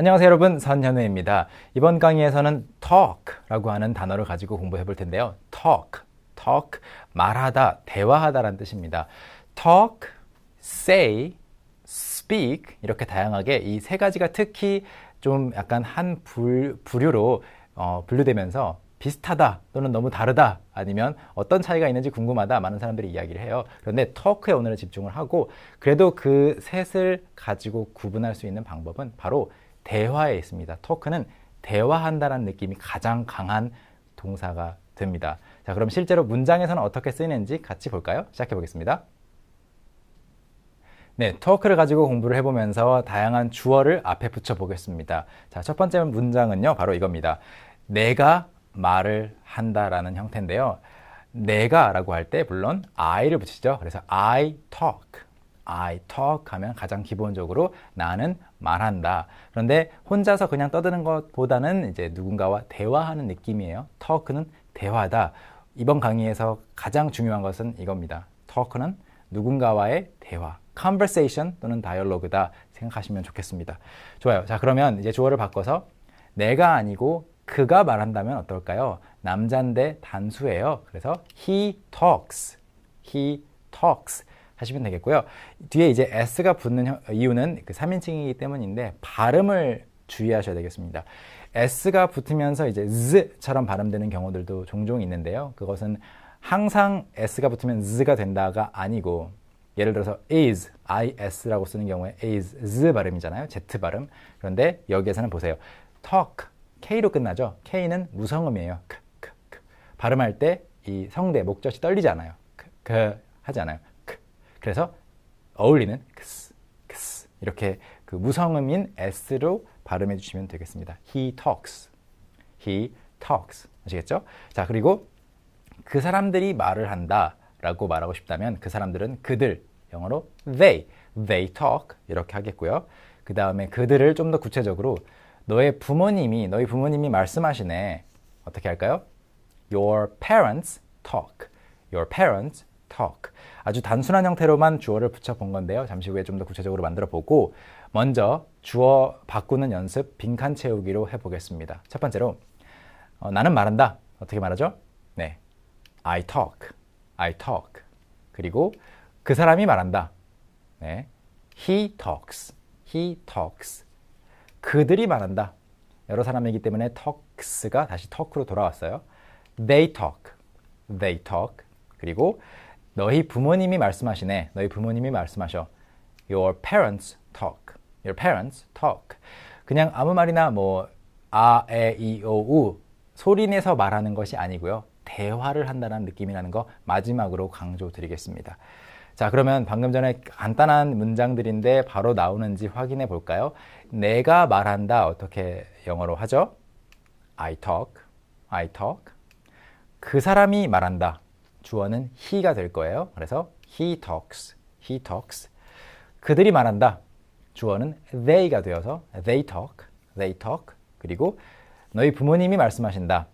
안녕하세요 여러분 선현우입니다. 이번 강의에서는 talk라고 하는 단어를 가지고 공부해 볼 텐데요. talk, talk 말하다, 대화하다라는 뜻입니다. talk, say, speak 이렇게 다양하게 이 세 가지가 특히 좀 약간 한 불, 부류로 어, 분류되면서 비슷하다 또는 너무 다르다 아니면 어떤 차이가 있는지 궁금하다 많은 사람들이 이야기를 해요. 그런데 t a l k 에 오늘은 집중을 하고 그래도 그 셋을 가지고 구분할 수 있는 방법은 바로 대화에 있습니다. 토크는 대화한다는 라 느낌이 가장 강한 동사가 됩니다. 자, 그럼 실제로 문장에서는 어떻게 쓰이는지 같이 볼까요? 시작해 보겠습니다. 네, 토크를 가지고 공부를 해보면서 다양한 주어를 앞에 붙여보겠습니다. 자, 첫 번째 문장은요, 바로 이겁니다. 내가 말을 한다라는 형태인데요. 내가라고 할 때 물론 I를 붙이죠. 그래서 I talk, I talk 하면 가장 기본적으로 나는 말한다. 그런데 혼자서 그냥 떠드는 것보다는 이제 누군가와 대화하는 느낌이에요. talk는 대화다. 이번 강의에서 가장 중요한 것은 이겁니다. talk는 누군가와의 대화, conversation 또는 dialogue다 생각하시면 좋겠습니다. 좋아요. 자, 그러면 이제 주어를 바꿔서 내가 아니고 그가 말한다면 어떨까요? 남잔데 단수예요. 그래서 he talks. he talks. 하시면 되겠고요. 뒤에 이제 S가 붙는 이유는 그 3인칭이기 때문인데 발음을 주의하셔야 되겠습니다. S가 붙으면서 이제 Z처럼 발음되는 경우들도 종종 있는데요. 그것은 항상 S가 붙으면 Z가 된다가 아니고 예를 들어서 is, is라고 쓰는 경우에 is, z 발음이잖아요. z 발음. 그런데 여기에서는 보세요. talk, k로 끝나죠. k는 무성음이에요. 크, 크, 크. 발음할 때 이 성대, 목젖이 떨리지 않아요. 크, 크 하지 않아요. 그래서 어울리는 크스, 크스 이렇게 그 무성음인 s로 발음해 주시면 되겠습니다. He talks, he talks 아시겠죠? 자 그리고 그 사람들이 말을 한다라고 말하고 싶다면 그 사람들은 그들 영어로 they, they talk 이렇게 하겠고요. 그 다음에 그들을 좀 더 구체적으로 너의 부모님이 너희 부모님이 말씀하시네 어떻게 할까요? Your parents talk. Your parents talk. 아주 단순한 형태로만 주어를 붙여본 건데요. 잠시 후에 좀 더 구체적으로 만들어 보고, 먼저 주어 바꾸는 연습 빈칸 채우기로 해보겠습니다. 첫 번째로, 어, 나는 말한다. 어떻게 말하죠? 네. I talk. I talk. 그리고 그 사람이 말한다. 네. He talks. He talks. 그들이 말한다. 여러 사람이기 때문에 talks가 다시 talk로 돌아왔어요. They talk. They talk. 그리고 너희 부모님이 말씀하시네. 너희 부모님이 말씀하셔. Your parents talk. Your parents talk. 그냥 아무 말이나 뭐 아, 에, 이, 오, 우 소리내서 말하는 것이 아니고요. 대화를 한다는 느낌이라는 거 마지막으로 강조드리겠습니다. 자, 그러면 방금 전에 간단한 문장들인데 바로 나오는지 확인해 볼까요? 내가 말한다 어떻게 영어로 하죠? I talk, I talk. 그 사람이 말한다. 주어는 he가 될 거예요. 그래서 he talks, he talks. 그들이 말한다. 주어는 they가 되어서 they talk, they talk. 그리고 너희 부모님이 말씀하신다.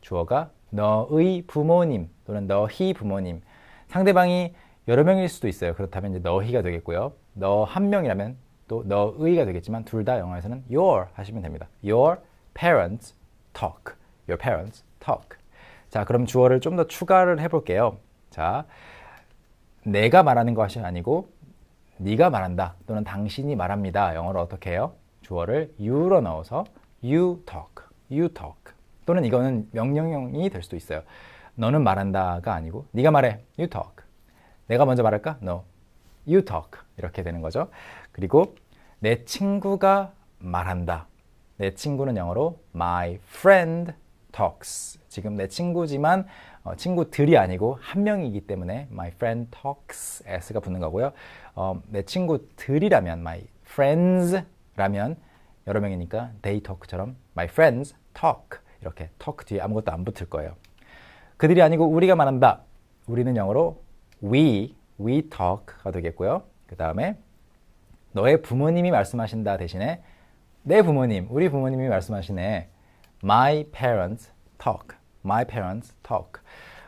주어가 너의 부모님 또는 너희 부모님. 상대방이 여러 명일 수도 있어요. 그렇다면 이제 너희가 되겠고요. 너 한 명이라면 또 너의가 되겠지만 둘 다 영어에서는 your 하시면 됩니다. Your parents talk. Your parents talk. 자, 그럼 주어를 좀 더 추가를 해볼게요. 자, 내가 말하는 것이 아니고 네가 말한다 또는 당신이 말합니다. 영어로 어떻게 해요? 주어를 you로 넣어서 you talk, you talk 또는 이거는 명령형이 될 수도 있어요. 너는 말한다가 아니고 네가 말해, you talk. 내가 먼저 말할까? No, you talk 이렇게 되는 거죠. 그리고 내 친구가 말한다. 내 친구는 영어로 my friend talks 지금 내 친구지만 어, 친구들이 아니고 한 명이기 때문에 my friend talks s가 붙는 거고요. 어, 내 친구들이라면 my friends라면 여러 명이니까 they talk처럼 my friends talk 이렇게 talk 뒤에 아무것도 안 붙을 거예요. 그들이 아니고 우리가 말한다. 우리는 영어로 we, we talk가 되겠고요. 그 다음에 너의 부모님이 말씀하신다 대신에 내 부모님, 우리 부모님이 말씀하시네. My parents talk. My parents talk.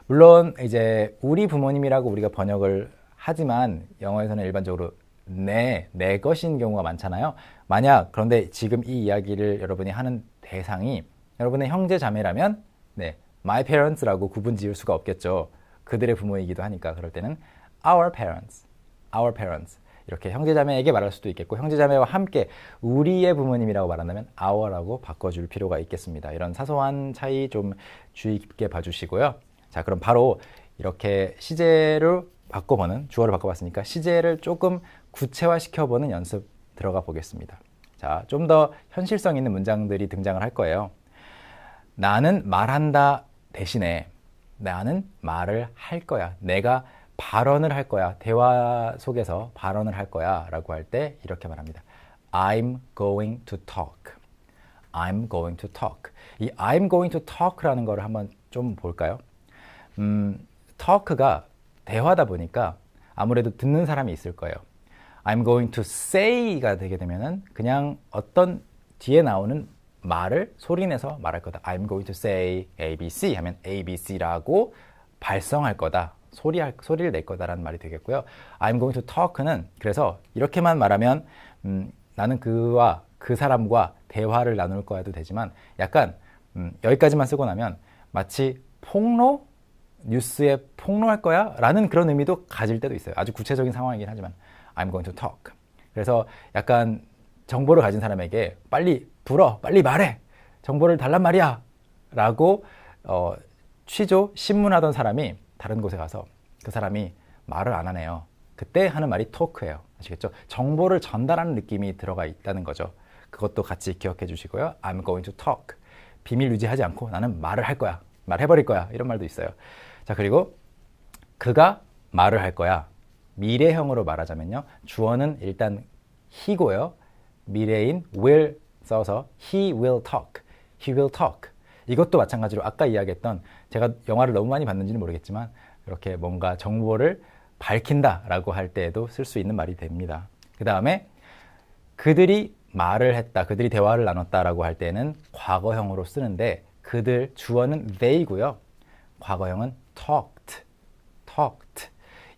물론 이제 우리 부모님이라고 우리가 번역을 하지만 영어에서는 일반적으로 내, 네, 내 것인 경우가 많잖아요. 만약 그런데 지금 이 이야기를 여러분이 하는 대상이 여러분의 형제 자매라면 네, my parents라고 구분 지을 수가 없겠죠. 그들의 부모이기도 하니까 그럴 때는 our parents, our parents. 이렇게 형제자매에게 말할 수도 있겠고 형제자매와 함께 우리의 부모님이라고 말한다면 아워라고 바꿔줄 필요가 있겠습니다. 이런 사소한 차이 좀 주의 깊게 봐주시고요. 자 그럼 바로 이렇게 시제를 바꿔보는 주어를 바꿔봤으니까 시제를 조금 구체화시켜보는 연습 들어가 보겠습니다. 자, 좀 더 현실성 있는 문장들이 등장을 할 거예요. 나는 말한다 대신에 나는 말을 할 거야. 내가 발언을 할 거야. 대화 속에서 발언을 할 거야. 라고 할 때 이렇게 말합니다. I'm going to talk. I'm going to talk. 이 I'm going to talk라는 거를 한번 좀 볼까요? 음, talk가 대화다 보니까 아무래도 듣는 사람이 있을 거예요. I'm going to say가 되게 되면은 그냥 어떤 뒤에 나오는 말을 소리내서 말할 거다. I'm going to say ABC 하면 ABC라고 발성할 거다. 소리 할, 소리를 낼 거다라는 말이 되겠고요. I'm going to talk는 그래서 이렇게만 말하면 음, 나는 그와 그 사람과 대화를 나눌 거야도 되지만 약간 음, 여기까지만 쓰고 나면 마치 폭로 뉴스에 폭로할 거야? 라는 그런 의미도 가질 때도 있어요. 아주 구체적인 상황이긴 하지만 I'm going to talk. 그래서 약간 정보를 가진 사람에게 빨리 불어, 빨리 말해, 정보를 달란 말이야 라고 어, 취조, 신문하던 사람이 다른 곳에 가서 그 사람이 말을 안 하네요. 그때 하는 말이 토크예요. 아시겠죠? 정보를 전달하는 느낌이 들어가 있다는 거죠. 그것도 같이 기억해 주시고요. I'm going to talk. 비밀 유지하지 않고 나는 말을 할 거야. 말해버릴 거야. 이런 말도 있어요. 자, 그리고 그가 말을 할 거야. 미래형으로 말하자면요. 주어는 일단 he고요. 미래인 will 써서 he will talk. he will talk. 이것도 마찬가지로 아까 이야기했던 제가 영화를 너무 많이 봤는지는 모르겠지만 이렇게 뭔가 정보를 밝힌다라고 할 때에도 쓸 수 있는 말이 됩니다. 그 다음에 그들이 말을 했다, 그들이 대화를 나눴다라고 할 때는 과거형으로 쓰는데 그들 주어는 they고요. 과거형은 talked, talked.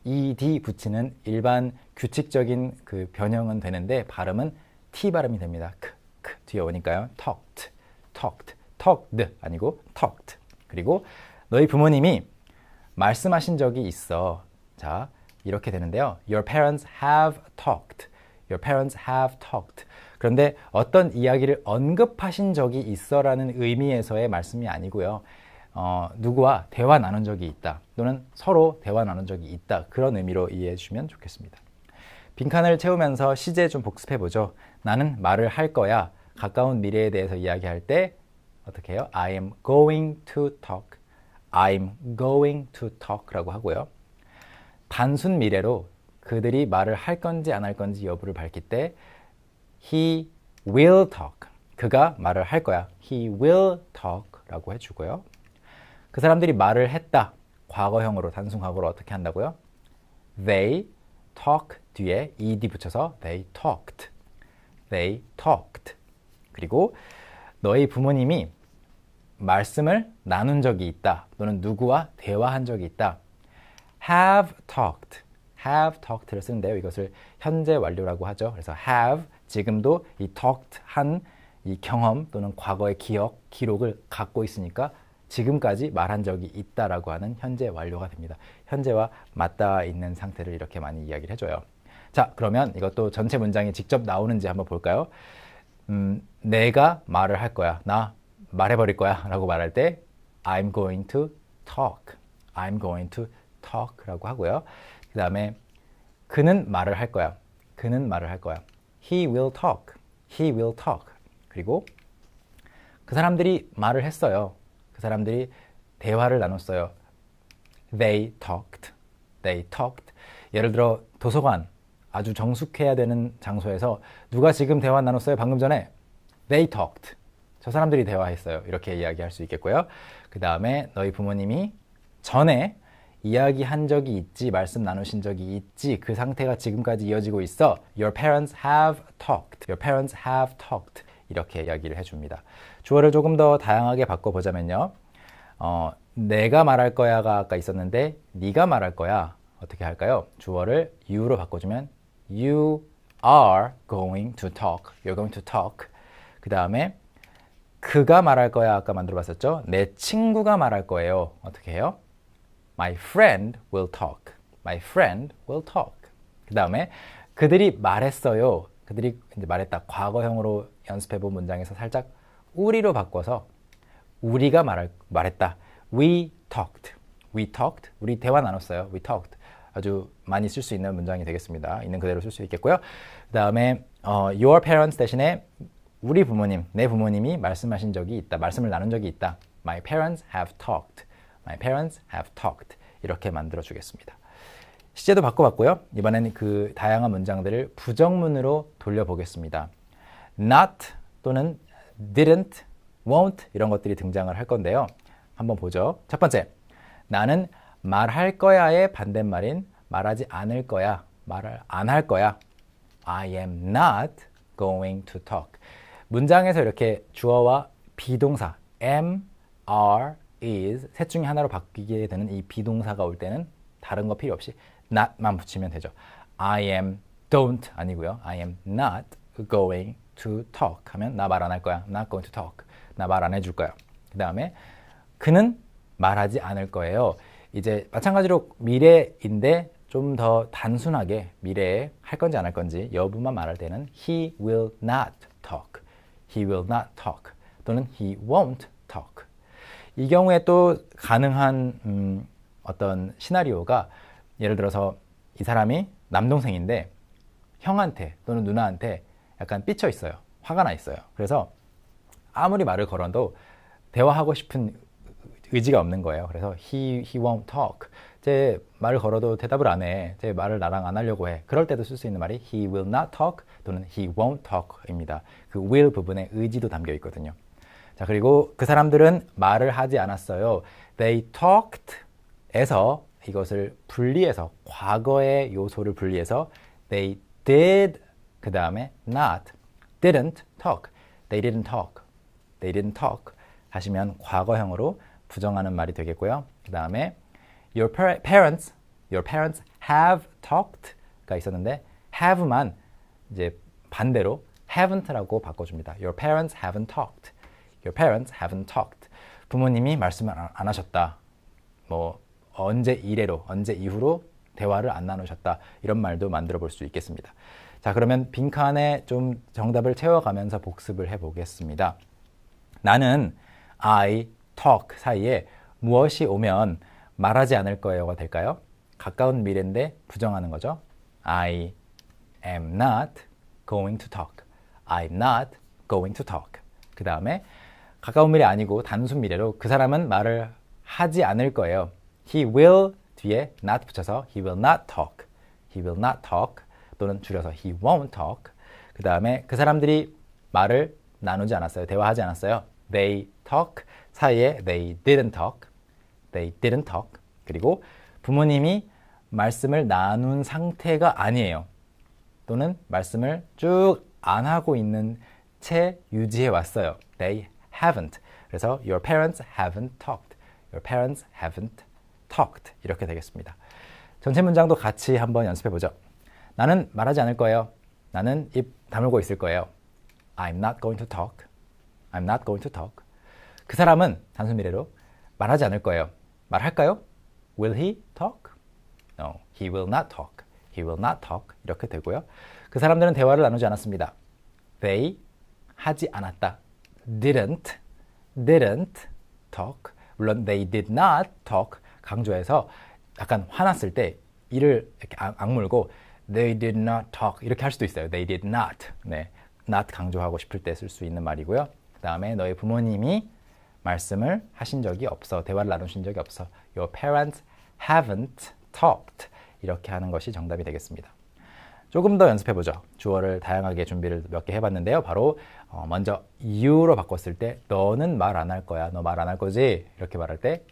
ed 붙이는 일반 규칙적인 그 변형은 되는데 발음은 t 발음이 됩니다. 크, 크 뒤에 오니까요. talked, talked. talked 아니고 talked. 그리고 너희 부모님이 말씀하신 적이 있어. 자, 이렇게 되는데요. Your parents have talked. Your parents have talked. 그런데 어떤 이야기를 언급하신 적이 있어라는 의미에서의 말씀이 아니고요. 어, 누구와 대화 나눈 적이 있다 또는 서로 대화 나눈 적이 있다 그런 의미로 이해해 주시면 좋겠습니다. 빈칸을 채우면서 시제 좀 복습해 보죠. 나는 말을 할 거야. 가까운 미래에 대해서 이야기할 때 어떻게 해요? I am going to talk. I'm going to talk라고 하고요. 단순 미래로 그들이 말을 할 건지 안 할 건지 여부를 밝힐 때 he will talk. 그가 말을 할 거야. he will talk라고 해 주고요. 그 사람들이 말을 했다. 과거형으로 단순 과거로 어떻게 한다고요? they talk 뒤에 ed 붙여서 they talked. they talked. 그리고 너희 부모님이 말씀을 나눈 적이 있다. 또는 누구와 대화한 적이 있다. have talked. have talked를 쓰는데요. 이것을 현재 완료라고 하죠. 그래서 have 지금도 이 talked 한이 경험 또는 과거의 기억, 기록을 갖고 있으니까 지금까지 말한 적이 있다라고 하는 현재 완료가 됩니다. 현재와 맞닿아 있는 상태를 이렇게 많이 이야기를 해줘요. 자, 그러면 이것도 전체 문장이 직접 나오는지 한번 볼까요? 음, 내가 말을 할 거야. 나 말해버릴 거야. 라고 말할 때 I'm going to talk. I'm going to talk 라고 하고요. 그 다음에 그는 말을 할 거야. 그는 말을 할 거야. He will talk. He will talk. 그리고 그 사람들이 말을 했어요. 그 사람들이 대화를 나눴어요. They talked. They talked. 예를 들어 도서관 아주 정숙해야 되는 장소에서 누가 지금 대화 나눴어요? 방금 전에 they talked. 저 사람들이 대화했어요. 이렇게 이야기할 수 있겠고요. 그 다음에 너희 부모님이 전에 이야기한 적이 있지, 말씀 나누신 적이 있지, 그 상태가 지금까지 이어지고 있어. Your parents have talked. Your parents have talked. 이렇게 이야기를 해줍니다. 주어를 조금 더 다양하게 바꿔보자면요. 어, 내가 말할 거야가 아까 있었는데 네가 말할 거야 어떻게 할까요? 주어를 you로 바꿔주면 You are going to talk. You're going to talk. 그 다음에 그가 말할 거야. 아까 만들어 봤었죠? 내 친구가 말할 거예요. 어떻게 해요? My friend will talk. My friend will talk. 그 다음에 그들이 말했어요. 그들이 이제 말했다. 과거형으로 연습해 본 문장에서 살짝 우리로 바꿔서 우리가 말할, 말했다. We talked. We talked. 우리 대화 나눴어요. We talked. 아주 많이 쓸 수 있는 문장이 되겠습니다. 있는 그대로 쓸 수 있겠고요. 그 다음에 어, your parents 대신에 우리 부모님, 내 부모님이 말씀하신 적이 있다, 말씀을 나눈 적이 있다. My parents have talked. My parents have talked. 이렇게 만들어 주겠습니다. 시제도 바꿔봤고요. 이번에는 그 다양한 문장들을 부정문으로 돌려보겠습니다. Not 또는 didn't, won't 이런 것들이 등장을 할 건데요. 한번 보죠. 첫 번째, 나는 말할 거야의 반대말인 말하지 않을 거야. 말을 안 할 거야. I am not going to talk. 문장에서 이렇게 주어와 비동사 am, are, is 셋 중에 하나로 바뀌게 되는 이 비동사가 올 때는 다른 거 필요 없이 not만 붙이면 되죠. I am don't 아니고요. I am not going to talk 하면 나 말 안 할 거야. not going to talk. 나 말 안 해줄 거야. 그 다음에 그는 말하지 않을 거예요. 이제 마찬가지로 미래인데 좀더 단순하게 미래에 할 건지 안 할 건지 여부만 말할 때는 he will not talk, he will not talk 또는 he won't talk. 이 경우에 또 가능한 음, 어떤 시나리오가 예를 들어서 이 사람이 남동생인데 형한테 또는 누나한테 약간 삐쳐 있어요. 화가 나 있어요. 그래서 아무리 말을 걸어도 대화하고 싶은 의지가 없는 거예요. 그래서 he, he won't talk. 제 말을 걸어도 대답을 안 해. 제 말을 나랑 안 하려고 해. 그럴 때도 쓸 수 있는 말이 he will not talk 또는 he won't talk입니다. 그 will 부분에 의지도 담겨 있거든요. 자, 그리고 그 사람들은 말을 하지 않았어요. They talked 에서 이것을 분리해서 과거의 요소를 분리해서 they did 그 다음에 not didn't talk they didn't talk they didn't talk 하시면 과거형으로 부정하는 말이 되겠고요. 그 다음에 your parents, your parents have talked가 있었는데 have만 이제 반대로 haven't라고 바꿔줍니다. Your parents haven't talked. Your parents haven't talked. 부모님이 말씀을 안 하셨다. 뭐 언제 이래로, 언제 이후로 대화를 안 나누셨다. 이런 말도 만들어 볼 수 있겠습니다. 자, 그러면 빈칸에 좀 정답을 채워가면서 복습을 해보겠습니다. 나는 I, talk 사이에 무엇이 오면 말하지 않을 거예요가 될까요? 가까운 미래인데 부정하는 거죠. I am not going to talk. I'm not going to talk. 그 다음에 가까운 미래 아니고 단순 미래로 그 사람은 말을 하지 않을 거예요. He will 뒤에 not 붙여서 he will not talk. He will not talk. 또는 줄여서 he won't talk. 그 다음에 그 사람들이 말을 나누지 않았어요. 대화하지 않았어요. They talk 사이에 they didn't talk. They didn't talk. 그리고 부모님이 말씀을 나눈 상태가 아니에요. 또는 말씀을 쭉 안 하고 있는 채 유지해 왔어요. They haven't. 그래서 your parents haven't talked. Your parents haven't talked. 이렇게 되겠습니다. 전체 문장도 같이 한번 연습해 보죠. 나는 말하지 않을 거예요. 나는 입 다물고 있을 거예요. I'm not going to talk. I'm not going to talk. 그 사람은 단순 미래로 말하지 않을 거예요. 말할까요? Will he talk? No, he will not talk. He will not talk. 이렇게 되고요. 그 사람들은 대화를 나누지 않았습니다. They 하지 않았다. Didn't, didn't talk. 물론 they did not talk 강조해서 약간 화났을 때 이를 이렇게 악물고 they did not talk 이렇게 할 수도 있어요. They did not. 네, not 강조하고 싶을 때 쓸 수 있는 말이고요. 그 다음에 너희 부모님이 말씀을 하신 적이 없어. 대화를 나누신 적이 없어. Your parents haven't talked. 이렇게 하는 것이 정답이 되겠습니다. 조금 더 연습해 보죠. 주어를 다양하게 준비를 몇 개 해봤는데요. 바로 어 먼저 you로 바꿨을 때 너는 말 안 할 거야. 너 말 안 할 거지? 이렇게 말할 때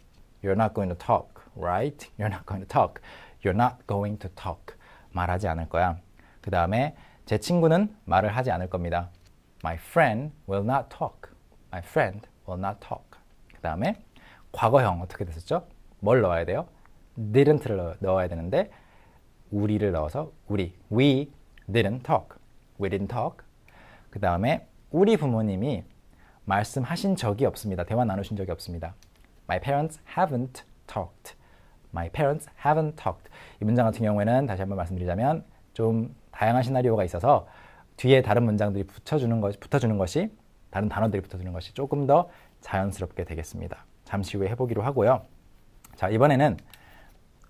You're not going to talk, right? You're not going to talk. You're not going to talk. 말하지 않을 거야. 그 다음에 제 친구는 말을 하지 않을 겁니다. My friend will not talk. My friend will not talk. 그 다음에 과거형 어떻게 됐었죠? 뭘 넣어야 돼요? didn't를 넣어야 되는데 우리를 넣어서 우리 we didn't talk. we didn't talk. 그 다음에 우리 부모님이 말씀하신 적이 없습니다. 대화 나누신 적이 없습니다. My parents haven't talked. My parents haven't talked. 이 문장 같은 경우에는 다시 한번 말씀드리자면 좀 다양한 시나리오가 있어서 뒤에 다른 문장들이 붙여주는 것, 붙어주는 것이 다른 단어들이 붙어드는 것이 조금 더 자연스럽게 되겠습니다. 잠시 후에 해보기로 하고요. 자, 이번에는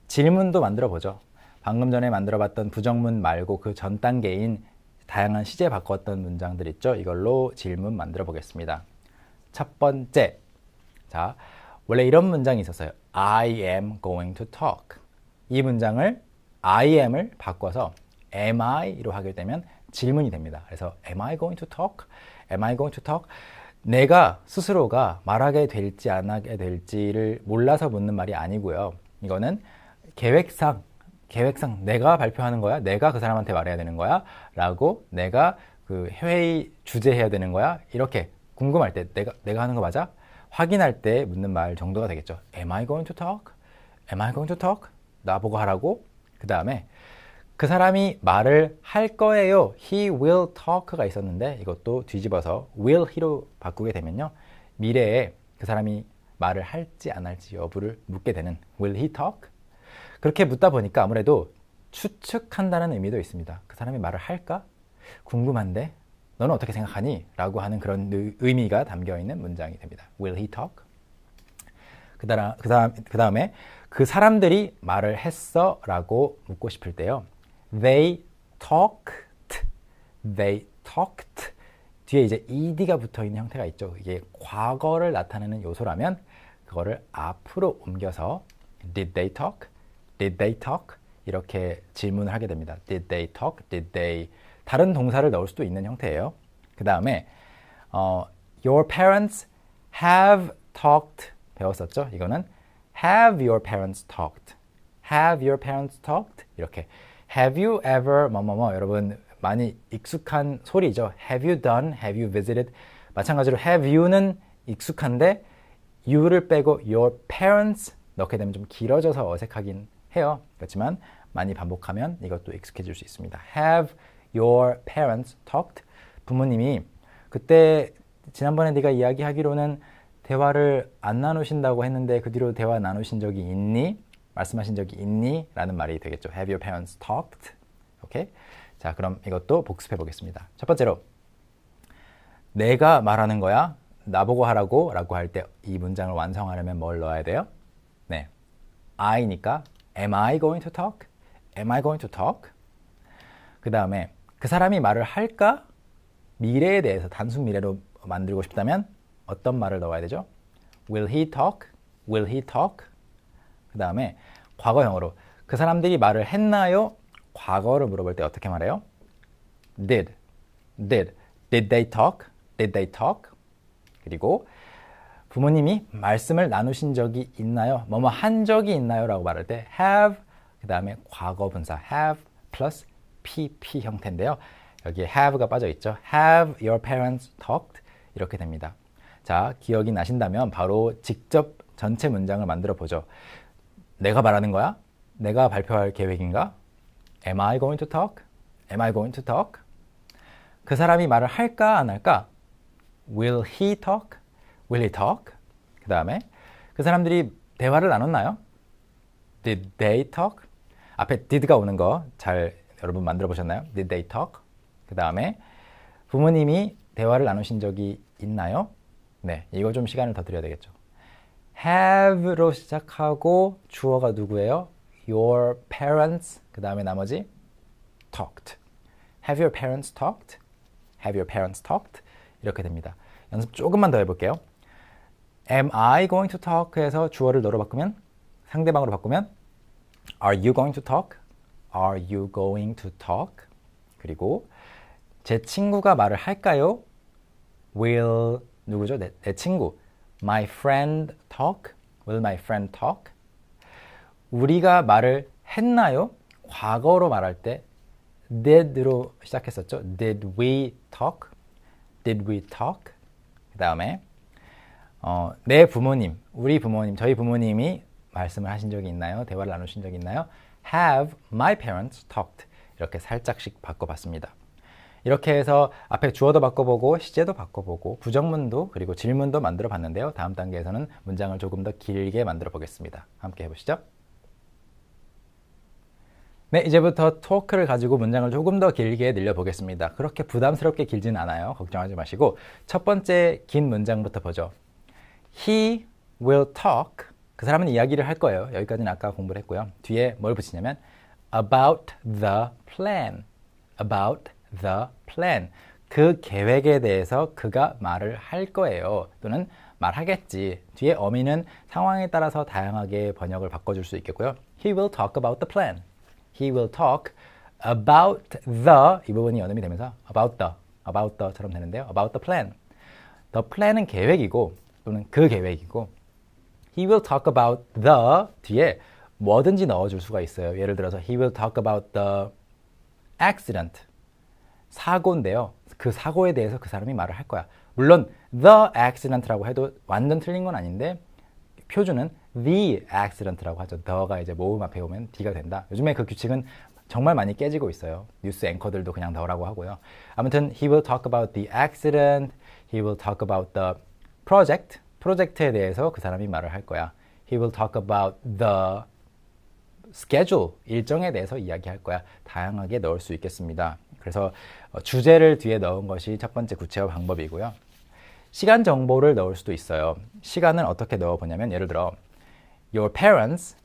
질문도 만들어 보죠. 방금 전에 만들어 봤던 부정문 말고 그 전 단계인 다양한 시제 바꿨던 문장들 있죠. 이걸로 질문 만들어 보겠습니다. 첫 번째. 자, 원래 이런 문장이 있었어요. I am going to talk. 이 문장을 I am을 바꿔서 am I로 하게 되면 질문이 됩니다. 그래서 am I going to talk? Am I going to talk? 내가 스스로가 말하게 될지 안 하게 될지를 몰라서 묻는 말이 아니고요. 이거는 계획상, 계획상 내가 발표하는 거야? 내가 그 사람한테 말해야 되는 거야? 라고 내가 그 회의 주제해야 되는 거야? 이렇게 궁금할 때 내가, 내가 하는 거 맞아? 확인할 때 묻는 말 정도가 되겠죠. Am I going to talk? Am I going to talk? 나보고 하라고? 그 다음에 그 사람이 말을 할 거예요. He will talk가 있었는데 이것도 뒤집어서 will he로 바꾸게 되면요. 미래에 그 사람이 말을 할지 안 할지 여부를 묻게 되는 will he talk? 그렇게 묻다 보니까 아무래도 추측한다는 의미도 있습니다. 그 사람이 말을 할까? 궁금한데? 너는 어떻게 생각하니? 라고 하는 그런 의미가 담겨 있는 문장이 됩니다. Will he talk? 그, 그 다음, 그 다음에 그 사람들이 말을 했어? 라고 묻고 싶을 때요. They talked. They talked. 뒤에 이제 ed가 붙어 있는 형태가 있죠. 이게 과거를 나타내는 요소라면 그거를 앞으로 옮겨서 did they talk? did they talk? 이렇게 질문을 하게 됩니다. did they talk? did they 다른 동사를 넣을 수도 있는 형태예요. 그 다음에 어, your parents have talked 배웠었죠. 이거는 have your parents talked? have your parents talked? 이렇게 Have you ever 뭐뭐뭐 뭐, 뭐, 여러분 많이 익숙한 소리죠. Have you done? Have you visited? 마찬가지로 have you는 익숙한데 you를 빼고 your parents 넣게 되면 좀 길어져서 어색하긴 해요. 그렇지만 많이 반복하면 이것도 익숙해질 수 있습니다. Have your parents talked? 부모님이 그때 지난번에 네가 이야기하기로는 대화를 안 나누신다고 했는데 그 뒤로 대화 나누신 적이 있니? 말씀하신 적이 있니? 라는 말이 되겠죠. Have your parents talked? 오케이? 자, 그럼 이것도 복습해 보겠습니다. 첫 번째로 내가 말하는 거야? 나보고 하라고? 라고 할 때 이 문장을 완성하려면 뭘 넣어야 돼요? 네. I니까 am I going to talk? am I going to talk? 그 다음에 그 사람이 말을 할까? 미래에 대해서 단순 미래로 만들고 싶다면 어떤 말을 넣어야 되죠? Will he talk? Will he talk? 그 다음에 과거형으로 그 사람들이 말을 했나요? 과거를 물어볼 때 어떻게 말해요? did, did, did they talk, did they talk. 그리고 부모님이 말씀을 나누신 적이 있나요? 뭐 뭐 한 적이 있나요? 라고 말할 때 have, 그 다음에 과거 분사 have plus pp 형태인데요. 여기에 have가 빠져 있죠. Have your parents talked? 이렇게 됩니다. 자, 기억이 나신다면 바로 직접 전체 문장을 만들어 보죠. 내가 말하는 거야? 내가 발표할 계획인가? Am I going to talk? Am I going to talk? 그 사람이 말을 할까 안 할까? Will he talk? Will he talk? 그 다음에 그 사람들이 대화를 나눴나요? Did they talk? 앞에 did가 오는 거 잘 여러분 만들어 보셨나요? Did they talk? 그 다음에 부모님이 대화를 나누신 적이 있나요? 네, 이거 좀 시간을 더 드려야 되겠죠. have로 시작하고 주어가 누구예요? Your parents. 그 다음에 나머지 talked. Have your parents talked? Have your parents talked? 이렇게 됩니다. 연습 조금만 더 해볼게요. Am I going to talk? 해서 주어를 너로 바꾸면 상대방으로 바꾸면 Are you going to talk? Are you going to talk? 그리고 제 친구가 말을 할까요? Will 누구죠? 내, 내 친구. My friend talk? Will my friend talk? 우리가 말을 했나요? 과거로 말할 때 did로 시작했었죠. Did we talk? Did we talk? 그 다음에 어, 내 부모님, 우리 부모님, 저희 부모님이 말씀을 하신 적이 있나요? 대화를 나누신 적이 있나요? Have my parents talked? 이렇게 살짝씩 바꿔봤습니다. 이렇게 해서 앞에 주어도 바꿔보고 시제도 바꿔보고 부정문도 그리고 질문도 만들어 봤는데요. 다음 단계에서는 문장을 조금 더 길게 만들어 보겠습니다. 함께 해보시죠. 네, 이제부터 토크를 가지고 문장을 조금 더 길게 늘려보겠습니다. 그렇게 부담스럽게 길진 않아요. 걱정하지 마시고 첫 번째 긴 문장부터 보죠. He will talk. 그 사람은 이야기를 할 거예요. 여기까지는 아까 공부를 했고요. 뒤에 뭘 붙이냐면 about the plan. about the plan. 그 계획에 대해서 그가 말을 할 거예요. 또는 말하겠지. 뒤에 어미는 상황에 따라서 다양하게 번역을 바꿔줄 수 있겠고요. He will talk about the plan. He will talk about the 이 부분이 연음이 되면서 about the, about the처럼 되는데요. About the plan. The plan은 계획이고 또는 그 계획이고 He will talk about the 뒤에 뭐든지 넣어줄 수가 있어요. 예를 들어서 He will talk about the accident. 사고인데요. 그 사고에 대해서 그 사람이 말을 할 거야. 물론 the accident라고 해도 완전 틀린 건 아닌데 표준은 the accident라고 하죠. the가 이제 모음 앞에 오면 d가 된다. 요즘에 그 규칙은 정말 많이 깨지고 있어요. 뉴스 앵커들도 그냥 t h 라고 하고요. 아무튼 he will talk about the accident, he will talk about the project, 프로젝트에 대해서 그 사람이 말을 할 거야. He will talk about the schedule, 일정에 대해서 이야기할 거야. 다양하게 넣을 수 있겠습니다. 그래서 어, 주제를 뒤에 넣은 것이 첫 번째 구체화 방법이고요. 시간 정보를 넣을 수도 있어요. 시간을 어떻게 넣어보냐면 예를 들어 Your parents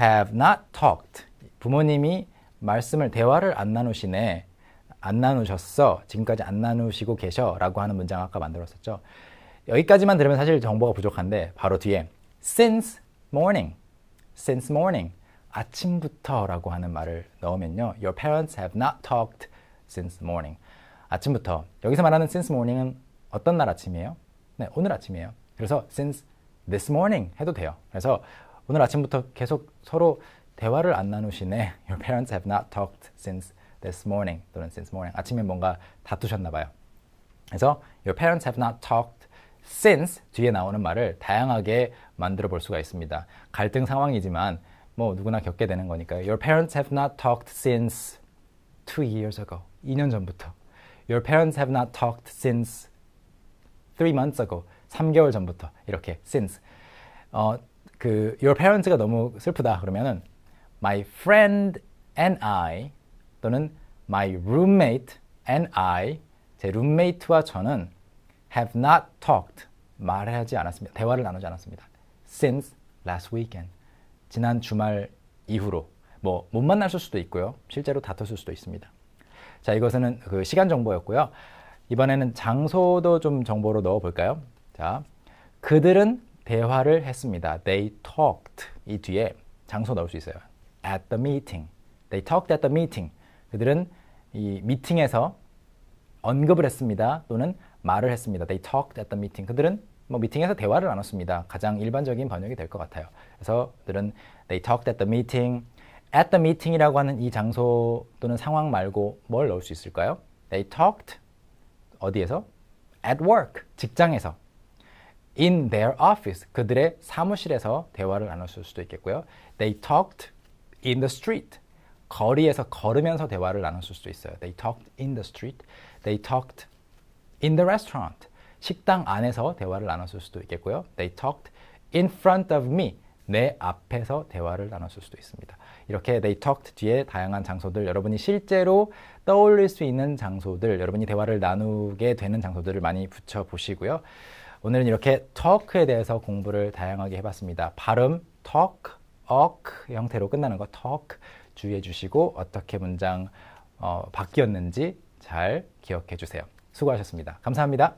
have not talked. 부모님이 말씀을 대화를 안 나누시네. 안 나누셨어. 지금까지 안 나누시고 계셔라고 하는 문장 아까 만들었었죠. 여기까지만 들으면 사실 정보가 부족한데 바로 뒤에 since morning. since morning. 아침부터라고 하는 말을 넣으면요. Your parents have not talked since morning. 아침부터. 여기서 말하는 since morning은 어떤 날 아침이에요? 네, 오늘 아침이에요. 그래서 since this morning 해도 돼요. 그래서 오늘 아침부터 계속 서로 대화를 안 나누시네. Your parents have not talked since this morning 또는 since morning. 아침에 뭔가 다투셨나 봐요. 그래서 your parents have not talked since 뒤에 나오는 말을 다양하게 만들어 볼 수가 있습니다. 갈등 상황이지만 뭐 누구나 겪게 되는 거니까요. Your parents have not talked since two years ago. 2년 전부터. Your parents have not talked since 3 months ago. 3개월 전부터. 이렇게 since. 어, 그 your parents가 너무 슬프다. 그러면은 my friend and I 또는 my roommate and I 제 룸메이트와 저는 have not talked 말하지 않았습니다. 대화를 나누지 않았습니다. since last weekend 지난 주말 이후로 뭐못 만났을 수도 있고요. 실제로 다퉜을 수도 있습니다. 자, 이것은 그 시간 정보였고요. 이번에는 장소도 좀 정보로 넣어 볼까요? 자, 그들은 대화를 했습니다. They talked. 이 뒤에 장소 넣을 수 있어요. At the meeting. They talked at the meeting. 그들은 이 미팅에서 언급을 했습니다. 또는 말을 했습니다. They talked at the meeting. 그들은 뭐 미팅에서 대화를 나눴습니다. 가장 일반적인 번역이 될 것 같아요. 그래서 그들은 they talked at the meeting. at the meeting이라고 하는 이 장소 또는 상황 말고 뭘 넣을 수 있을까요? They talked 어디에서? At work 직장에서 in their office 그들의 사무실에서 대화를 나눴을 수도 있겠고요. They talked in the street 거리에서 걸으면서 대화를 나눴을 수도 있어요. They talked in the street. They talked in the restaurant 식당 안에서 대화를 나눴을 수도 있겠고요. They talked in front of me 내 앞에서 대화를 나눴을 수도 있습니다. 이렇게 They Talked 뒤에 다양한 장소들 여러분이 실제로 떠올릴 수 있는 장소들 여러분이 대화를 나누게 되는 장소들을 많이 붙여 보시고요. 오늘은 이렇게 talk에 대해서 공부를 다양하게 해봤습니다. 발음 talk, awk 형태로 끝나는 거 talk 주의해 주시고 어떻게 문장 어, 바뀌었는지 잘 기억해 주세요. 수고하셨습니다. 감사합니다.